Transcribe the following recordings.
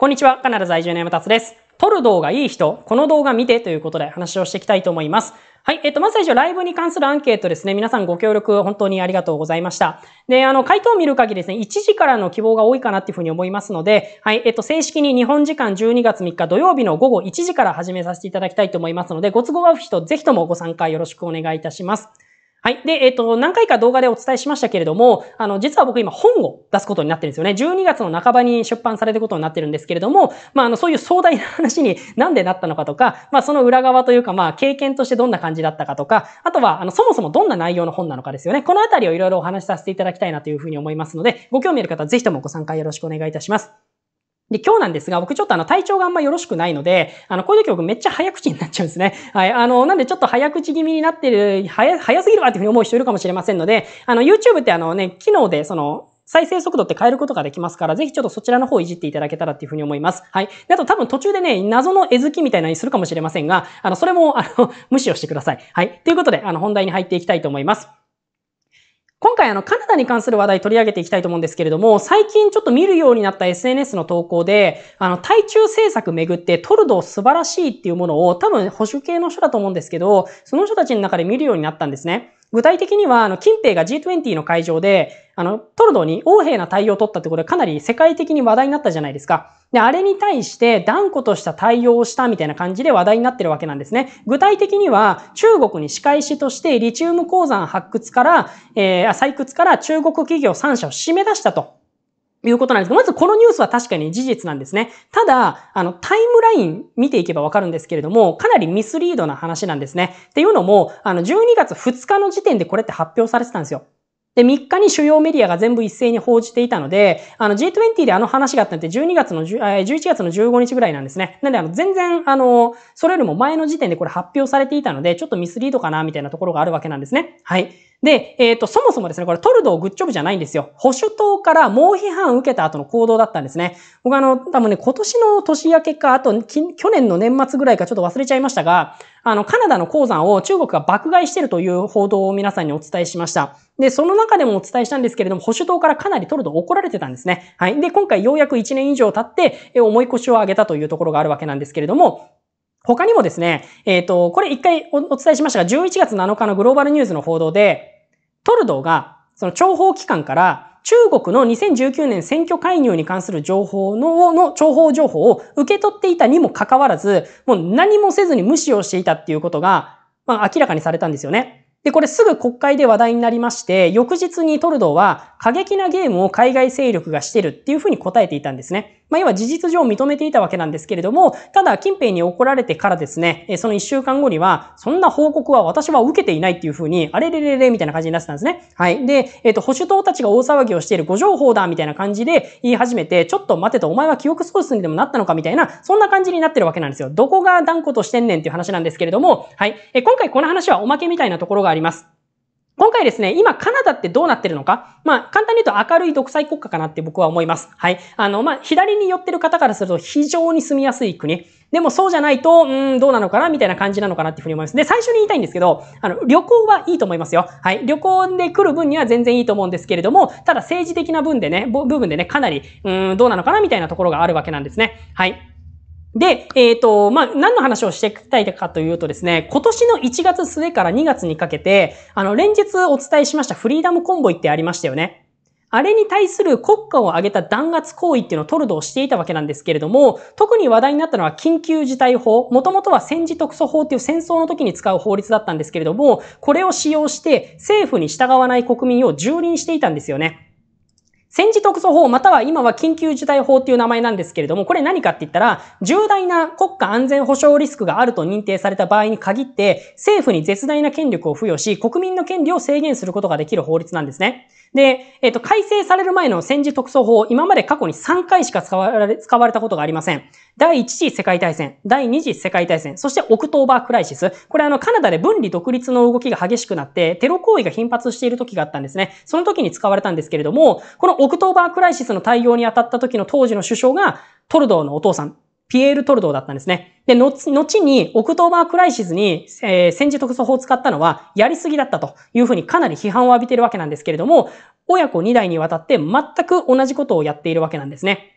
こんにちは、カナダ在住の山達です。撮る動画いい人、この動画見てということで話をしていきたいと思います。はい。えっと、まず最初、ライブに関するアンケートですね。皆さんご協力、本当にありがとうございました。で、あの、回答を見る限りですね、1時からの希望が多いかなっていうふうに思いますので、はい。えっと、正式に日本時間12月3日土曜日の午後1時から始めさせていただきたいと思いますので、ご都合合う人、ぜひともご参加よろしくお願いいたします。はい。で、えっ、と、何回か動画でお伝えしましたけれども、あの、実は僕今本を出すことになってるんですよね。12月の半ばに出版されることになってるんですけれども、まあ、あの、そういう壮大な話に なんでなったのかとか、まあ、その裏側というか、まあ、経験としてどんな感じだったかとか、あとは、あの、そもそもどんな内容の本なのかですよね。このあたりをいろいろお話しさせていただきたいなというふうに思いますので、ご興味ある方、ぜひともご参加よろしくお願いいたします。で、今日なんですが、僕ちょっとあの体調があんまよろしくないので、あの、こういう時僕めっちゃ早口になっちゃうんですね。はい。あの、なんでちょっと早口気味になってる、早、早すぎるわっていうふうに思う人いるかもしれませんので、あの、YouTube ってあのね、機能でその、再生速度って変えることができますから、ぜひちょっとそちらの方いじっていただけたらっていうふうに思います。はい。であと多分途中でね、謎の絵付きみたいなのにするかもしれませんが、あの、それも、あの、無視をしてください。はい。ということで、あの、本題に入っていきたいと思います。今回あのカナダに関する話題取り上げていきたいと思うんですけれども、最近ちょっと見るようになった SNS の投稿で、あの、対中政策めぐってトルドー素晴らしいっていうものを多分保守系の人だと思うんですけど、その人たちの中で見るようになったんですね。具体的には、あの、近平が G20 の会場で、あの、トルドーに横柄な対応を取ったってことでかなり世界的に話題になったじゃないですか。で、あれに対して断固とした対応をしたみたいな感じで話題になってるわけなんですね。具体的には、中国に仕返しとしてリチウム鉱山発掘から、えー、採掘から中国企業3社を締め出したと。いうことなんですけど、まずこのニュースは確かに事実なんですね。ただ、あの、タイムライン見ていけばわかるんですけれども、かなりミスリードな話なんですね。っていうのも、あの、12月2日の時点でこれって発表されてたんですよ。で、3日に主要メディアが全部一斉に報じていたので、あの G20 であの話があったって12月の、11月の15日ぐらいなんですね。なんで、あの、全然、あの、それよりも前の時点でこれ発表されていたので、ちょっとミスリードかな、みたいなところがあるわけなんですね。はい。で、えっ、ー、と、そもそもですね、これトルドーグッジョブじゃないんですよ。保守党から猛批判を受けた後の行動だったんですね。僕あの、多分ね、今年の年明けか、あと、去年の年末ぐらいかちょっと忘れちゃいましたが、あの、カナダの鉱山を中国が爆買いしてるという報道を皆さんにお伝えしました。で、その中でもお伝えしたんですけれども、保守党からかなりトルドー怒られてたんですね。はい。で、今回ようやく1年以上経って、重思い越しを上げたというところがあるわけなんですけれども、他にもですね、えっ、ー、と、これ一回お伝えしましたが、11月7日のグローバルニュースの報道で、トルドーが、その諜報機関から、中国の2019年選挙介入に関する情報の、の諜報情報を受け取っていたにもかかわらず、もう何もせずに無視をしていたっていうことが、まあ明らかにされたんですよね。で、これすぐ国会で話題になりまして、翌日にトルドーは過激なゲームを海外勢力がしてるっていうふうに答えていたんですね。まあ、要は事実上認めていたわけなんですけれども、ただ、近平に怒られてからですね、その一週間後には、そんな報告は私は受けていないっていうふうに、あれれれれみたいな感じになってたんですね。はい。で、えっ、ー、と、保守党たちが大騒ぎをしている誤情報だみたいな感じで言い始めて、ちょっと待てと、お前は記憶喪失にでもなったのかみたいな、そんな感じになってるわけなんですよ。どこが断固としてんねんっていう話なんですけれども、はい。えー、今回この話はおまけみたいなところがあります。今回ですね、今カナダってどうなってるのか、まあ、簡単に言うと明るい独裁国家かなって僕は思います。はい。あの、まあ、左に寄ってる方からすると非常に住みやすい国。でもそうじゃないと、うん、どうなのかなみたいな感じなのかなっていうふうに思います。で、最初に言いたいんですけど、あの、旅行はいいと思いますよ。はい。旅行で来る分には全然いいと思うんですけれども、ただ政治的な分でね、部分でね、かなり、うん、どうなのかなみたいなところがあるわけなんですね。はい。で、えっ、ー、と、まあ、何の話をしていきたいかというとですね、今年の1月末から2月にかけて、あの、連日お伝えしましたフリーダムコンボイってありましたよね。あれに対する国家を挙げた弾圧行為っていうのをトルドーしていたわけなんですけれども、特に話題になったのは緊急事態法。もともとは戦時特措法っていう戦争の時に使う法律だったんですけれども、これを使用して政府に従わない国民を蹂躙していたんですよね。戦時特措法または今は緊急事態法っていう名前なんですけれども、これ何かって言ったら、重大な国家安全保障リスクがあると認定された場合に限って、政府に絶大な権力を付与し、国民の権利を制限することができる法律なんですね。で、えっ、と、改正される前の戦時特措法、今まで過去に3回しか使われ、使われたことがありません。第1次世界大戦、第2次世界大戦、そしてオクトーバークライシス。これあの、カナダで分離独立の動きが激しくなって、テロ行為が頻発している時があったんですね。その時に使われたんですけれども、このオクトーバークライシスの対応に当たった時の当時の首相が、トルドーのお父さん、ピエール・トルドーだったんですね。で、後に、オクトーバークライシスに、えー、戦時特措法を使ったのは、やりすぎだったというふうにかなり批判を浴びているわけなんですけれども、親子2代にわたって全く同じことをやっているわけなんですね。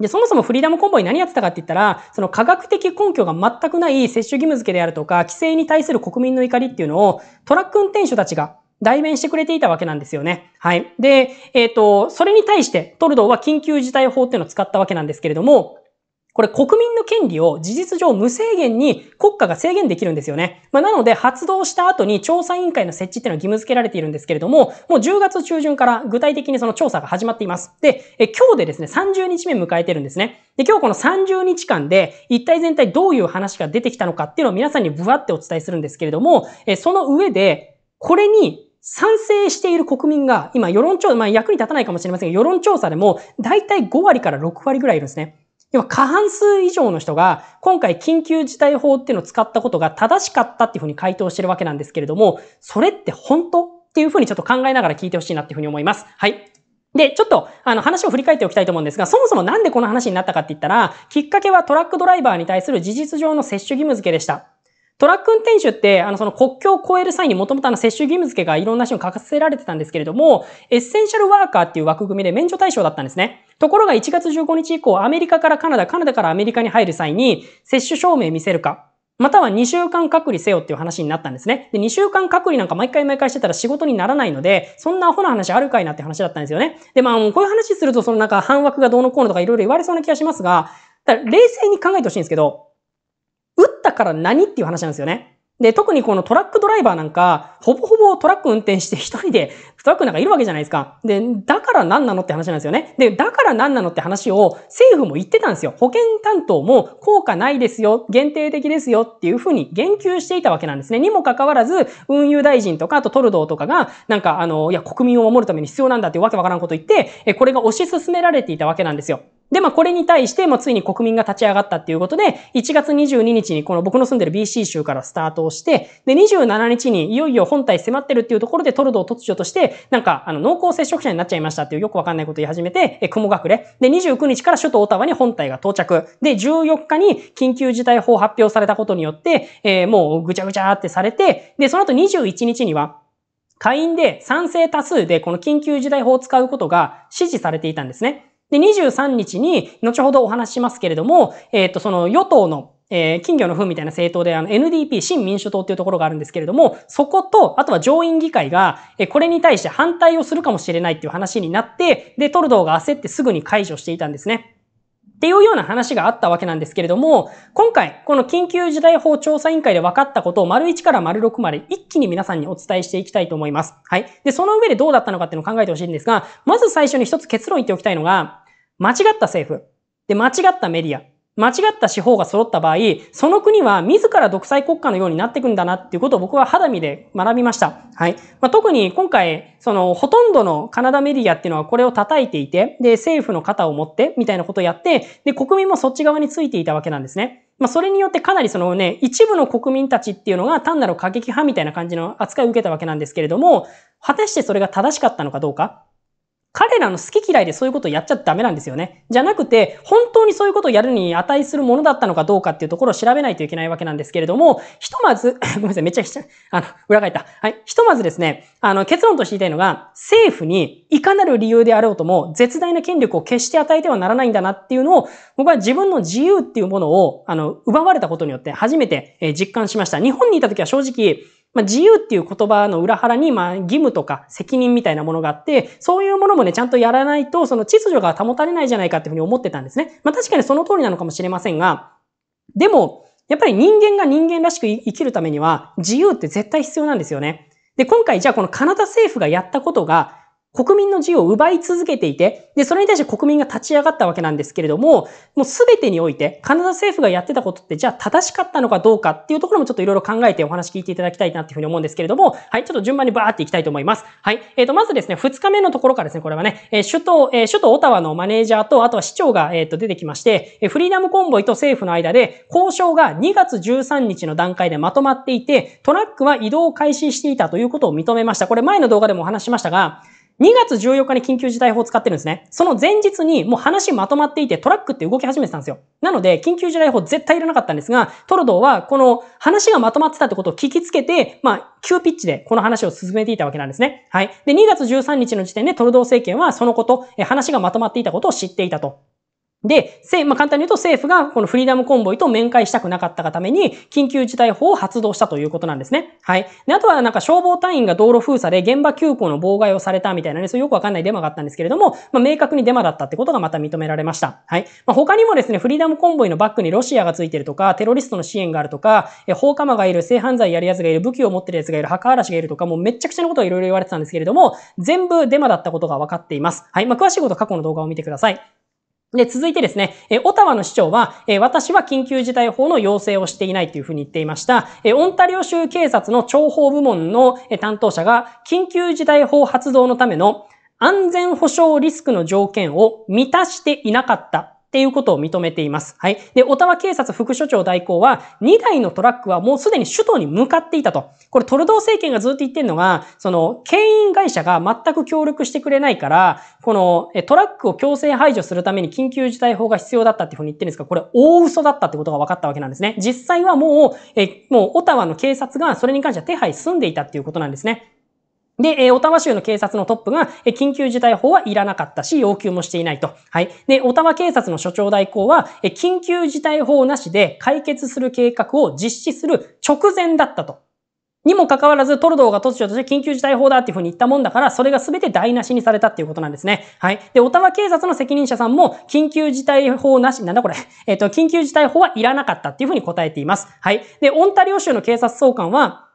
で、そもそもフリーダムコンボに何やってたかって言ったら、その科学的根拠が全くない接種義務付けであるとか、規制に対する国民の怒りっていうのを、トラック運転手たちが代弁してくれていたわけなんですよね。はい。で、えっ、ー、と、それに対してトルドーは緊急事態法っていうのを使ったわけなんですけれども、これ国民の権利を事実上無制限に国家が制限できるんですよね。まあ、なので発動した後に調査委員会の設置っていうのは義務付けられているんですけれども、もう10月中旬から具体的にその調査が始まっています。で、え今日でですね、30日目迎えてるんですね。で、今日この30日間で一体全体どういう話が出てきたのかっていうのを皆さんにブワってお伝えするんですけれども、えその上で、これに賛成している国民が、今世論調査、まあ役に立たないかもしれませんが、世論調査でも、大体5割から6割ぐらいいるんですね。要は過半数以上の人が今回緊急事態法っていうのを使ったことが正しかったっていうふうに回答してるわけなんですけれども、それって本当っていうふうにちょっと考えながら聞いてほしいなっていうふうに思います。はい。で、ちょっと、あの、話を振り返っておきたいと思うんですが、そもそもなんでこの話になったかって言ったら、きっかけはトラックドライバーに対する事実上の接種義務付けでした。トラック運転手って、あの、その国境を越える際にもともとあの、接種義務付けがいろんな人に書かせられてたんですけれども、エッセンシャルワーカーっていう枠組みで免除対象だったんですね。ところが1月15日以降、アメリカからカナダ、カナダからアメリカに入る際に、接種証明見せるか、または2週間隔離せよっていう話になったんですね。で、2週間隔離なんか毎回毎回してたら仕事にならないので、そんなアホな話あるかいなって話だったんですよね。で、まあ、こういう話すると、そのなんか半枠がどうのこうのとかいろいろ言われそうな気がしますが、だ冷静に考えてほしいんですけど、打ったから何っていう話なんですよね。で、特にこのトラックドライバーなんか、ほぼほぼトラック運転して一人でストラックなんかいるわけじゃないですか。で、だから何なのって話なんですよね。で、だから何なのって話を政府も言ってたんですよ。保険担当も効果ないですよ、限定的ですよっていうふうに言及していたわけなんですね。にもかかわらず、運輸大臣とか、あとトルドーとかが、なんかあの、いや、国民を守るために必要なんだっていうわけわからんこと言って、え、これが推し進められていたわけなんですよ。で、まあ、これに対して、まあ、ついに国民が立ち上がったっていうことで、1月22日にこの僕の住んでる BC 州からスタートをして、で、27日にいよいよ本体迫ってるっていうところでトルドー突如として、で、なんか、あの、濃厚接触者になっちゃいましたっていうよくわかんないこと言い始めて、え雲隠れ。で、29日から首都オタワに本体が到着。で、14日に緊急事態法発表されたことによって、えー、もうぐちゃぐちゃってされて、で、その後21日には、下院で賛成多数でこの緊急事態法を使うことが支持されていたんですね。で、23日に、後ほどお話ししますけれども、えっ、ー、と、その与党のえー、金魚の糞みたいな政党で、あの、NDP、新民主党っていうところがあるんですけれども、そこと、あとは上院議会が、えー、これに対して反対をするかもしれないっていう話になって、で、トルドーが焦ってすぐに解除していたんですね。っていうような話があったわけなんですけれども、今回、この緊急事態法調査委員会で分かったことを丸1から丸6まで一気に皆さんにお伝えしていきたいと思います。はい。で、その上でどうだったのかっていうのを考えてほしいんですが、まず最初に一つ結論言っておきたいのが、間違った政府、で、間違ったメディア、間違った司法が揃った場合、その国は自ら独裁国家のようになっていくんだなっていうことを僕は肌身で学びました。はい。まあ、特に今回、そのほとんどのカナダメディアっていうのはこれを叩いていて、で、政府の肩を持ってみたいなことをやって、で、国民もそっち側についていたわけなんですね。まあ、それによってかなりそのね、一部の国民たちっていうのが単なる過激派みたいな感じの扱いを受けたわけなんですけれども、果たしてそれが正しかったのかどうか。彼らの好き嫌いでそういうことをやっちゃダメなんですよね。じゃなくて、本当にそういうことをやるに値するものだったのかどうかっていうところを調べないといけないわけなんですけれども、ひとまず、ごめんなさい、めっちゃ、あの、裏返った。はい。ひとまずですね、あの、結論として言いたいのが、政府にいかなる理由であろうとも、絶大な権力を決して与えてはならないんだなっていうのを、僕は自分の自由っていうものを、あの、奪われたことによって初めて実感しました。日本にいた時は正直、まあ、自由っていう言葉の裏腹に、まあ、義務とか責任みたいなものがあって、そういうものもね、ちゃんとやらないと、その秩序が保たれないじゃないかっていうふうに思ってたんですね。まあ、確かにその通りなのかもしれませんが、でも、やっぱり人間が人間らしく生きるためには、自由って絶対必要なんですよね。で、今回じゃあこのカナダ政府がやったことが、国民の自由を奪い続けていて、で、それに対して国民が立ち上がったわけなんですけれども、もうすべてにおいて、カナダ政府がやってたことって、じゃあ正しかったのかどうかっていうところもちょっといろいろ考えてお話聞いていただきたいなっていうふうに思うんですけれども、はい、ちょっと順番にバーっていきたいと思います。はい、えっ、ー、と、まずですね、2日目のところからですね、これはね、え首都、え首都オタワのマネージャーと、あとは市長が、えっ、と、出てきまして、えフリーダムコンボイと政府の間で、交渉が2月13日の段階でまとまっていて、トラックは移動を開始していたということを認めました。これ前の動画でもお話しましたが、2月14日に緊急事態法を使ってるんですね。その前日にもう話まとまっていてトラックって動き始めてたんですよ。なので、緊急事態法絶対いらなかったんですが、トルドーはこの話がまとまってたってことを聞きつけて、まあ、急ピッチでこの話を進めていたわけなんですね。はい。で、2月13日の時点でトルドー政権はそのこと、話がまとまっていたことを知っていたと。で、まあ、簡単に言うと政府がこのフリーダムコンボイと面会したくなかったがために緊急事態法を発動したということなんですね。はい。で、あとはなんか消防隊員が道路封鎖で現場急行の妨害をされたみたいなね、そういうよくわかんないデマがあったんですけれども、まあ、明確にデマだったってことがまた認められました。はい。まあ、他にもですね、フリーダムコンボイのバックにロシアがついてるとか、テロリストの支援があるとか、え放火魔がいる、性犯罪やる奴がいる、武器を持ってる奴がいる、墓嵐がいるとか、もうめちゃくちゃなことをいろいろ言われてたんですけれども、全部デマだったことがわかっています。はい。まあ、詳しいことは過去の動画を見てください。で、続いてですね、えオタワの市長は、え私は緊急事態法の要請をしていないというふうに言っていました。えオンタリオ州警察の諜報部門の、え担当者が、緊急事態法発動のための安全保障リスクの条件を満たしていなかったっていうことを認めています。はい。で、オタワ警察副所長代行は、2台のトラックはもうすでに首都に向かっていたと。これトルドー政権がずっと言ってるのが、その、牽引会社が全く協力してくれないから、このトラックを強制排除するために緊急事態法が必要だったっていうふうに言ってるんですが、これ大嘘だったってことが分かったわけなんですね。実際はもう、え、もうオタワの警察がそれに関しては手配済んでいたっていうことなんですね。で、えー、オタワ州の警察のトップが、えー、緊急事態法はいらなかったし、要求もしていないと。はい。で、オタワ警察の所長代行は、えー、緊急事態法なしで解決する計画を実施する直前だったと。にもかかわらず、トルドーが突如として緊急事態法だっていうふうに言ったもんだから、それが全て台無しにされたっていうことなんですね。はい。で、オタワ警察の責任者さんも、緊急事態法なし、なんだこれ。えっ、ー、と、緊急事態法はいらなかったっていうふうに答えています。はい。で、オンタリオ州の警察総監は、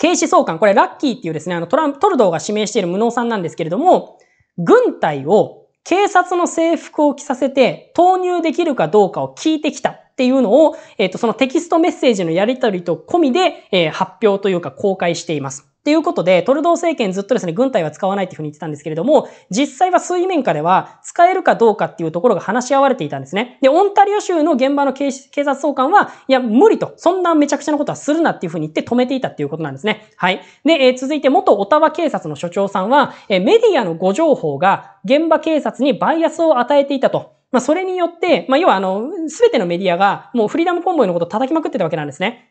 警視総監、これラッキーっていうですね、あのトランプ、トルドーが指名している無能さんなんですけれども、軍隊を警察の制服を着させて投入できるかどうかを聞いてきたっていうのを、えっ、ー、と、そのテキストメッセージのやり取りと込みで、えー、発表というか公開しています。っていうことで、トルドー政権ずっとですね、軍隊は使わないっていうふうに言ってたんですけれども、実際は水面下では使えるかどうかっていうところが話し合われていたんですね。で、オンタリオ州の現場の警察総監は、いや、無理と、そんなめちゃくちゃなことはするなっていうふうに言って止めていたっていうことなんですね。はい。で、えー、続いて元オタワ警察の所長さんは、えー、メディアの誤情報が現場警察にバイアスを与えていたと。まあ、それによって、まあ、要は、あの、すべてのメディアが、もうフリーダムコンボイのことを叩きまくってたわけなんですね。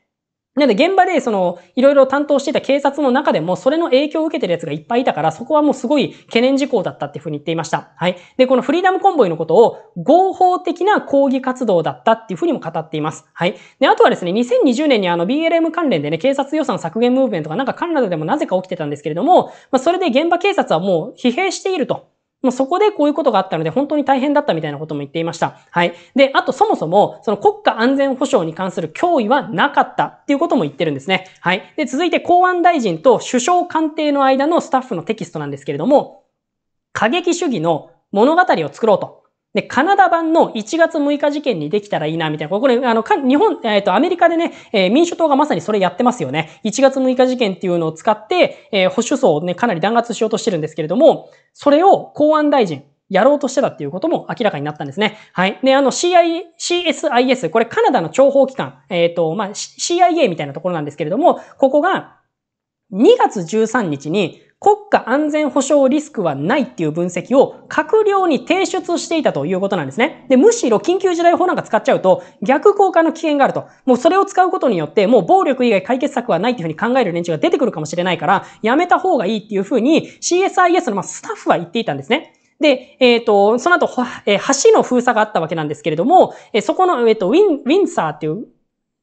なんで現場でそのいろいろ担当していた警察の中でもそれの影響を受けてるやつがいっぱいいたからそこはもうすごい懸念事項だったっていうふうに言っていました。はい。で、このフリーダムコンボイのことを合法的な抗議活動だったっていうふうにも語っています。はい。で、あとはですね、2020年にあの BLM 関連でね、警察予算削減ムーブメントがなんかカナダでもなぜか起きてたんですけれども、まあ、それで現場警察はもう疲弊していると。もうそこでこういうことがあったので、本当に大変だったみたいなことも言っていました。はい。で、あとそもそも、その国家安全保障に関する脅威はなかったっていうことも言ってるんですね。はい。で、続いて公安大臣と首相官邸の間のスタッフのテキストなんですけれども、過激主義の物語を作ろうと。で、カナダ版の1月6日事件にできたらいいな、みたいな。これ、あの、日本、えっ、ー、と、アメリカでね、えー、民主党がまさにそれやってますよね。1月6日事件っていうのを使って、えー、保守層をね、かなり弾圧しようとしてるんですけれども、それを公安大臣、やろうとしてたっていうことも明らかになったんですね。はい。で、あの CI、CSIS、これカナダの諜報機関、えっ、と、まあ、CIA みたいなところなんですけれども、ここが2月13日に国家安全保障リスクはないっていう分析を閣僚に提出していたということなんですね。で、むしろ緊急事態法なんか使っちゃうと逆効果の危険があると。もうそれを使うことによってもう暴力以外解決策はないっていうふうに考える連中が出てくるかもしれないからやめた方がいいっていうふうに CSIS のまスタッフは言っていたんですね。で、えっ、ー、と、その後、えー、橋の封鎖があったわけなんですけれども、えー、そこの、えっ、とウィン、ウィンサーっていう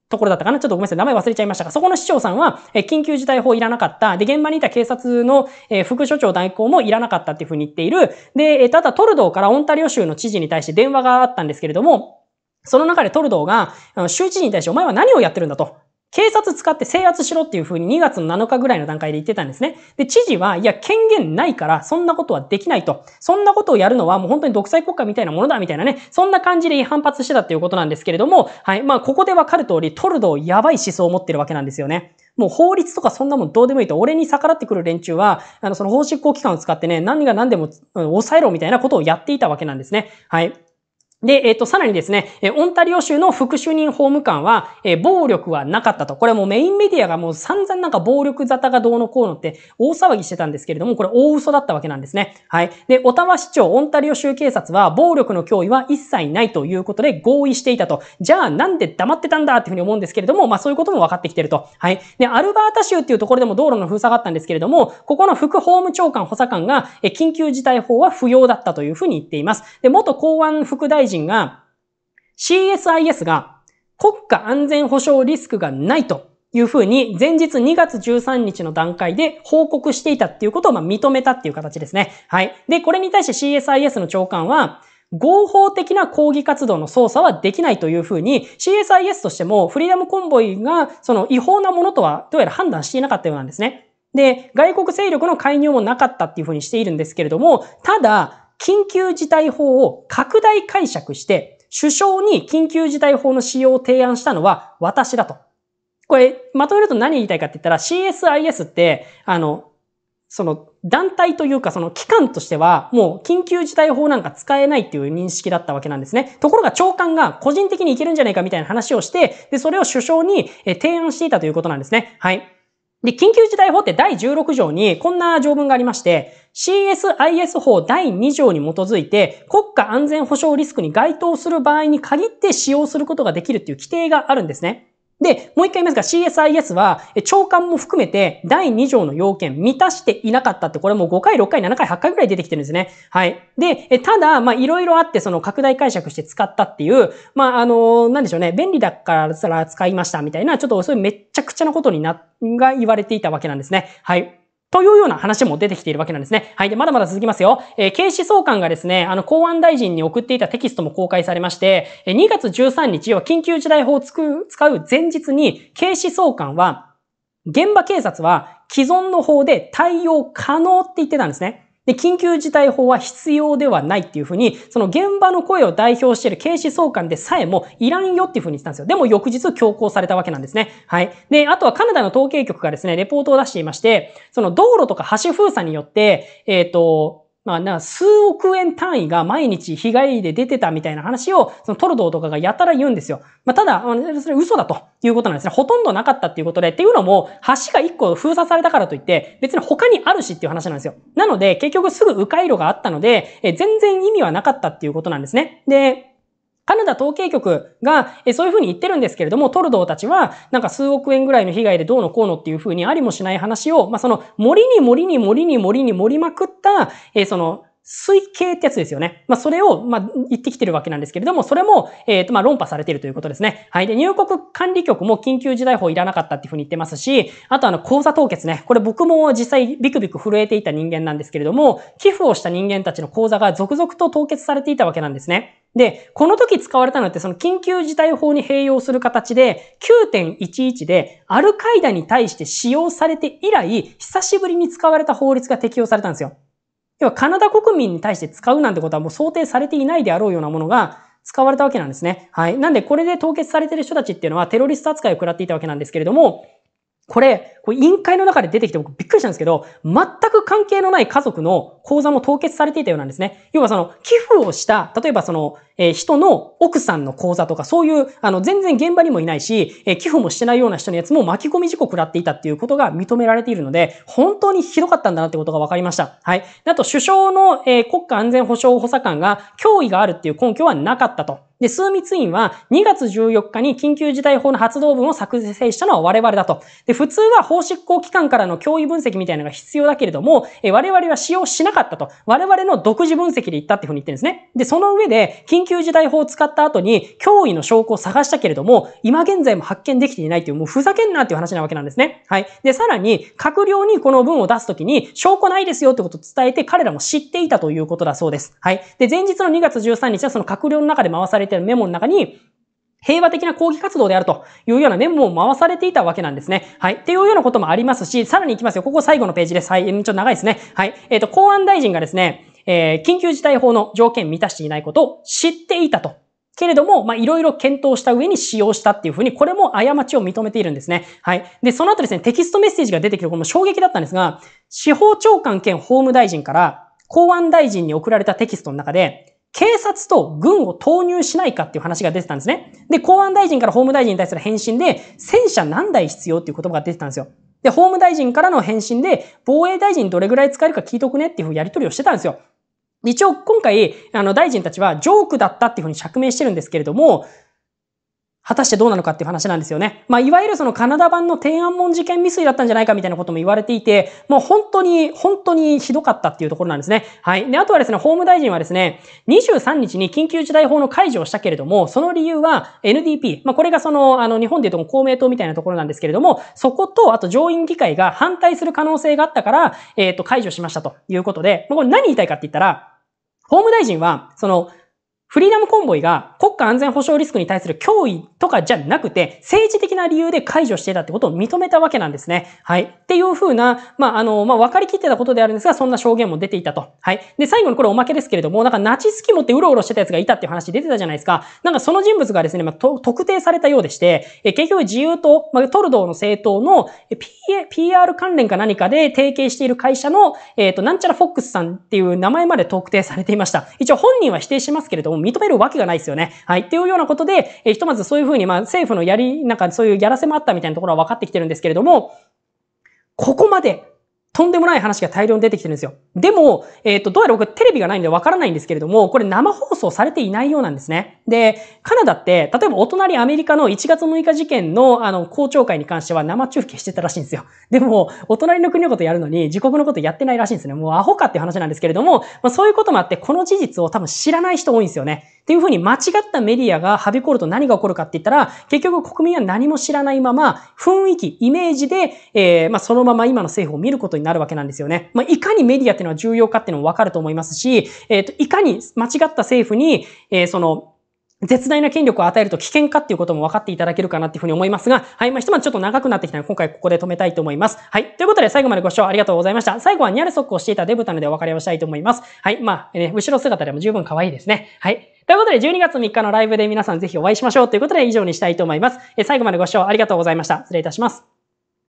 ところだったかなちょっとごめんなさい。名前忘れちゃいましたが、そこの市長さんは、え緊急事態法いらなかった。で、現場にいた警察の、え副所長代行もいらなかったっていうふうに言っている。で、えただトルドーからオンタリオ州の知事に対して電話があったんですけれども、その中でトルドーが、州知事に対してお前は何をやってるんだと。警察使って制圧しろっていうふうに2月の7日ぐらいの段階で言ってたんですね。で、知事は、いや、権限ないから、そんなことはできないと。そんなことをやるのはもう本当に独裁国家みたいなものだ、みたいなね。そんな感じで反発してたっていうことなんですけれども、はい。まあ、ここでわかる通り、トルドーやばい思想を持ってるわけなんですよね。もう法律とかそんなもんどうでもいいと、俺に逆らってくる連中は、あの、その法執行機関を使ってね、何が何でも抑えろみたいなことをやっていたわけなんですね。はい。で、えっ、と、さらにですね、えオンタリオ州の副主任法務官は、え暴力はなかったと。これもメインメディアがもう散々なんか暴力沙汰がどうのこうのって大騒ぎしてたんですけれども、これ大嘘だったわけなんですね。はい。で、オタワ市長、オンタリオ州警察は、暴力の脅威は一切ないということで合意していたと。じゃあ、なんで黙ってたんだっていうふうに思うんですけれども、まあそういうことも分かってきてると。はい。で、アルバータ州っていうところでも道路の封鎖があったんですけれども、ここの副法務長官補佐官が、え緊急事態法は不要だったというふうに言っています。で、元公安副大臣が CSIS が国家安全保障リスクがないというふうに前日2月13日の段階で報告していたっていうことをま認めたっていう形ですね。はい。で、これに対して CSIS の長官は、合法的な抗議活動の操作はできないというふうに CSIS としてもフリーダムコンボイがその違法なものとはどうやら判断していなかったようなんですね。で、外国勢力の介入もなかったっていうふうにしているんですけれども、ただ、緊急事態法を拡大解釈して、首相に緊急事態法の使用を提案したのは私だと。これ、まとめると何言いたいかって言ったら CSIS って、あの、その団体というかその機関としてはもう緊急事態法なんか使えないっていう認識だったわけなんですね。ところが長官が個人的にいけるんじゃないかみたいな話をして、で、それを首相に提案していたということなんですね。はい。で、緊急事態法って第16条にこんな条文がありまして、CSIS 法第2条に基づいて国家安全保障リスクに該当する場合に限って使用することができるっていう規定があるんですね。で、もう一回言いますが、CSIS は、長官も含めて、第2条の要件、満たしていなかったって、これもう5回、6回、7回、8回ぐらい出てきてるんですね。はい。で、ただ、まあ、いろいろあって、その、拡大解釈して使ったっていう、まあ、あの、なんでしょうね、便利だから使いましたみたいな、ちょっとそういうめっちゃくちゃなことにな、が言われていたわけなんですね。はい。というような話も出てきているわけなんですね。はい。で、まだまだ続きますよ。えー、警視総監がですね、あの、公安大臣に送っていたテキストも公開されまして、2月13日、要は緊急事態法を使う前日に、警視総監は、現場警察は既存の法で対応可能って言ってたんですね。で、緊急事態法は必要ではないっていうふうに、その現場の声を代表している警視総監でさえもいらんよっていうふうに言ってたんですよ。でも翌日強行されたわけなんですね。はい。で、あとはカナダの統計局がですね、レポートを出していまして、その道路とか橋封鎖によって、えっ、ー、と、まあ、な数億円単位が毎日被害で出てたみたいな話を、そのトルドーとかがやたら言うんですよ。まあ、ただ、それ嘘だということなんですね。ほとんどなかったっていうことで、っていうのも、橋が1個封鎖されたからといって、別に他にあるしっていう話なんですよ。なので、結局すぐ迂回路があったので、え全然意味はなかったっていうことなんですね。で、カナダ統計局が、えそういうふうに言ってるんですけれども、トルドーたちは、なんか数億円ぐらいの被害でどうのこうのっていうふうにありもしない話を、まあ、その森に森に森に森に森まくった、えその推計ってやつですよね。まあ、それを、まあ、言ってきてるわけなんですけれども、それも、えっ、ー、と、まあ、論破されているということですね。はい。で、入国管理局も緊急事態法いらなかったっていうふうに言ってますし、あと、あの、口座凍結ね。これ僕も実際ビクビク震えていた人間なんですけれども、寄付をした人間たちの口座が続々と凍結されていたわけなんですね。で、この時使われたのってその緊急事態法に併用する形で、9.11でアルカイダに対して使用されて以来、久しぶりに使われた法律が適用されたんですよ。要はカナダ国民に対して使うなんてことはもう想定されていないであろうようなものが使われたわけなんですね。はい。なんで、これで凍結されてる人たちっていうのはテロリスト扱いを食らっていたわけなんですけれども、これ、これ委員会の中で出てきて僕びっくりしたんですけど、全く関係のない家族の口座も凍結されていたようなんですね。要はその寄付をした、例えばその、えー、人の奥さんの口座とかそういう、あの、全然現場にもいないし、えー、寄付もしてないような人のやつも巻き込み事故食らっていたっていうことが認められているので、本当にひどかったんだなってことが分かりました。はい。あと、首相の、えー、国家安全保障補佐官が脅威があるっていう根拠はなかったと。で、数密院は2月14日に緊急事態法の発動文を作成したのは我々だと。で、普通は法執行機関からの脅威分析みたいなのが必要だけれども、え我々は使用しなかったかったと。我々の独自分析で言ったっていうふうに言ってるんですね。で、その上で、緊急事態法を使った後に、脅威の証拠を探したけれども、今現在も発見できていないという、もうふざけんなっていう話なわけなんですね。はい。で、さらに、閣僚にこの文を出すときに、証拠ないですよってことを伝えて、彼らも知っていたということだそうです。はい。で、前日の2月13日は、その閣僚の中で回されているメモの中に、平和的な抗議活動であるというようなメモも回されていたわけなんですね。はい。っていうようなこともありますし、さらに行きますよ。ここ最後のページです。はい。ちょっと長いですね。はい。えっ、ー、と、公安大臣がですね、えー、緊急事態法の条件満たしていないことを知っていたとけれども、まあ、いろいろ検討した上に使用したっていうふうに、これも過ちを認めているんですね。はい。で、その後ですね、テキストメッセージが出てきて、この衝撃だったんですが、司法長官兼法務大臣から、公安大臣に送られたテキストの中で、警察と軍を投入しないかっていう話が出てたんですね。で、公安大臣から法務大臣に対する返信で、戦車何台必要っていう言葉が出てたんですよ。で、法務大臣からの返信で、防衛大臣どれぐらい使えるか聞いとくねっていうふうにやり取りをしてたんですよ。一応今回、あの大臣たちはジョークだったっていうふうに釈明してるんですけれども、果たしてどうなのかっていう話なんですよね。まあ、いわゆるそのカナダ版の天安門事件未遂だったんじゃないかみたいなことも言われていて、もう本当に、本当にひどかったっていうところなんですね。はい。で、あとはですね、法務大臣はですね、23日に緊急事態法の解除をしたけれども、その理由は NDP。まあ、これがその、あの、日本で言うと公明党みたいなところなんですけれども、そこと、あと上院議会が反対する可能性があったから、えっ、ー、と、解除しましたということで、まあ、これ何言いたいかって言ったら、法務大臣は、その、フリーダムコンボイが国家安全保障リスクに対する脅威とかじゃなくて、政治的な理由で解除していたってことを認めたわけなんですね。はい。っていうふうな、まあ、あの、まあ、分かりきってたことであるんですが、そんな証言も出ていたと。はい。で、最後にこれおまけですけれども、なんかナチスキモってうろうろしてたやつがいたっていう話出てたじゃないですか。なんかその人物がですね、まあ、特定されたようでして、え結局自由党、まあ、トルドーの政党の PR 関連か何かで提携している会社の、えっ、ー、と、なんちゃらフォックスさんっていう名前まで特定されていました。一応本人は否定しますけれども、う認めるわけがないですよね。はい。っていうようなことで、えひとまずそういうふうに、まあ、政府のやり、なんかそういうやらせもあったみたいなところは分かってきてるんですけれども、ここまでとんでもない話が大量に出てきてるんですよ。でも、えっ、ー、と、どうやら僕テレビがないんでわからないんですけれども、これ生放送されていないようなんですね。で、カナダって、例えばお隣アメリカの1月6日事件の、あの、公聴会に関しては生中継してたらしいんですよ。でも、お隣の国のことやるのに、自国のことやってないらしいんですね。もうアホかっていう話なんですけれども、まあ、そういうこともあって、この事実を多分知らない人多いんですよね。っていうふうに間違ったメディアがはびこると何が起こるかって言ったら、結局国民は何も知らないまま、雰囲気、イメージで、えー、まあ、そのまま今の政府を見ることになるわけなんですよね。まあ、いかにメディアっていうのは重要かっていうのもわかると思いますし、えっ、ー、と、いかに間違った政府に、えー、その、絶大な権力を与えると危険かっていうことも分かっていただけるかなっていうふうに思いますが、はい。まあ、ひとまずちょっと長くなってきたので、今回ここで止めたいと思います。はい。ということで、最後までご視聴ありがとうございました。最後はニャルソックをしていたデブタのでお別れをしたいと思います。はい。まあ、ね、後ろ姿でも十分可愛いですね。はい。ということで、12月3日のライブで皆さんぜひお会いしましょうということで、以上にしたいと思います。え最後までご視聴ありがとうございました。失礼いたします。